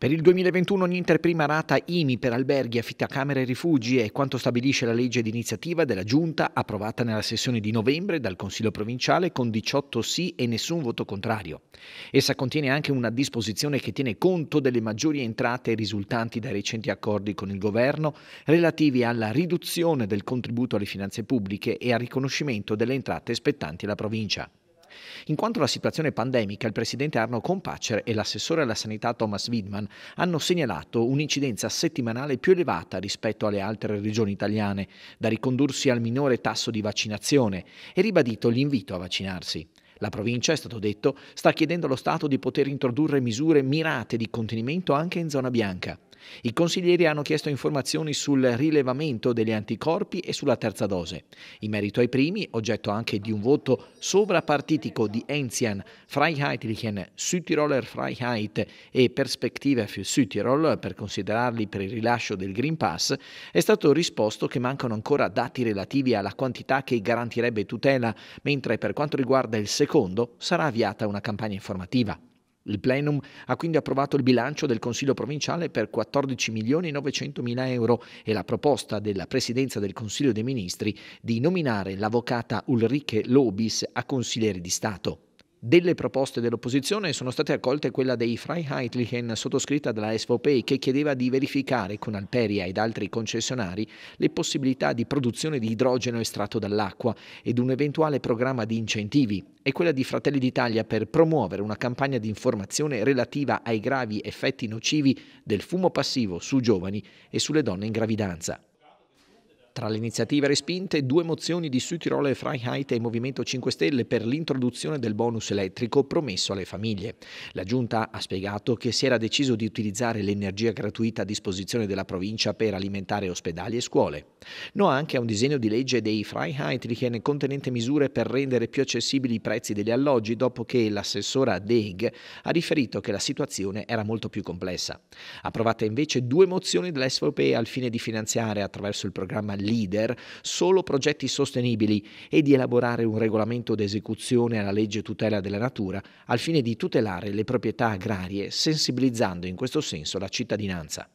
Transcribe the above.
Per il 2021 ogni interprima rata IMI per alberghi, affittacamere e rifugi è quanto stabilisce la legge d'iniziativa della Giunta approvata nella sessione di novembre dal Consiglio Provinciale con 18 sì e nessun voto contrario. Essa contiene anche una disposizione che tiene conto delle maggiori entrate risultanti dai recenti accordi con il Governo relativi alla riduzione del contributo alle finanze pubbliche e al riconoscimento delle entrate spettanti alla provincia in quanto alla situazione pandemica, il presidente Arno Compacer e l'assessore alla sanità Thomas Widman hanno segnalato un'incidenza settimanale più elevata rispetto alle altre regioni italiane, da ricondursi al minore tasso di vaccinazione, e ribadito l'invito a vaccinarsi. La provincia, è stato detto, sta chiedendo allo Stato di poter introdurre misure mirate di contenimento anche in zona bianca. I consiglieri hanno chiesto informazioni sul rilevamento degli anticorpi e sulla terza dose. In merito ai primi, oggetto anche di un voto sovrapartitico di Enzian, Freiheitlichen, Südtiroler Freiheit e Perspektive für Südtirol per considerarli per il rilascio del Green Pass, è stato risposto che mancano ancora dati relativi alla quantità che garantirebbe tutela, mentre per quanto riguarda il secondo sarà avviata una campagna informativa. Il plenum ha quindi approvato il bilancio del Consiglio provinciale per 14 milioni 900 mila euro e la proposta della Presidenza del Consiglio dei Ministri di nominare l'avvocata Ulrike Lobis a consigliere di Stato delle proposte dell'opposizione sono state accolte quella dei Freiheitlichen sottoscritta dalla SVP che chiedeva di verificare con Alperia ed altri concessionari le possibilità di produzione di idrogeno estratto dall'acqua ed un eventuale programma di incentivi e quella di Fratelli d'Italia per promuovere una campagna di informazione relativa ai gravi effetti nocivi del fumo passivo su giovani e sulle donne in gravidanza. Tra le iniziative respinte, due mozioni di e Freiheit e Movimento 5 Stelle per l'introduzione del bonus elettrico promesso alle famiglie. La Giunta ha spiegato che si era deciso di utilizzare l'energia gratuita a disposizione della provincia per alimentare ospedali e scuole. No anche a un disegno di legge dei Freiheit Freiheitlichen contenente misure per rendere più accessibili i prezzi degli alloggi dopo che l'assessora Deig ha riferito che la situazione era molto più complessa. Approvate invece due mozioni dell'SVP al fine di finanziare attraverso il programma leader solo progetti sostenibili e di elaborare un regolamento d'esecuzione alla legge tutela della natura al fine di tutelare le proprietà agrarie, sensibilizzando in questo senso la cittadinanza.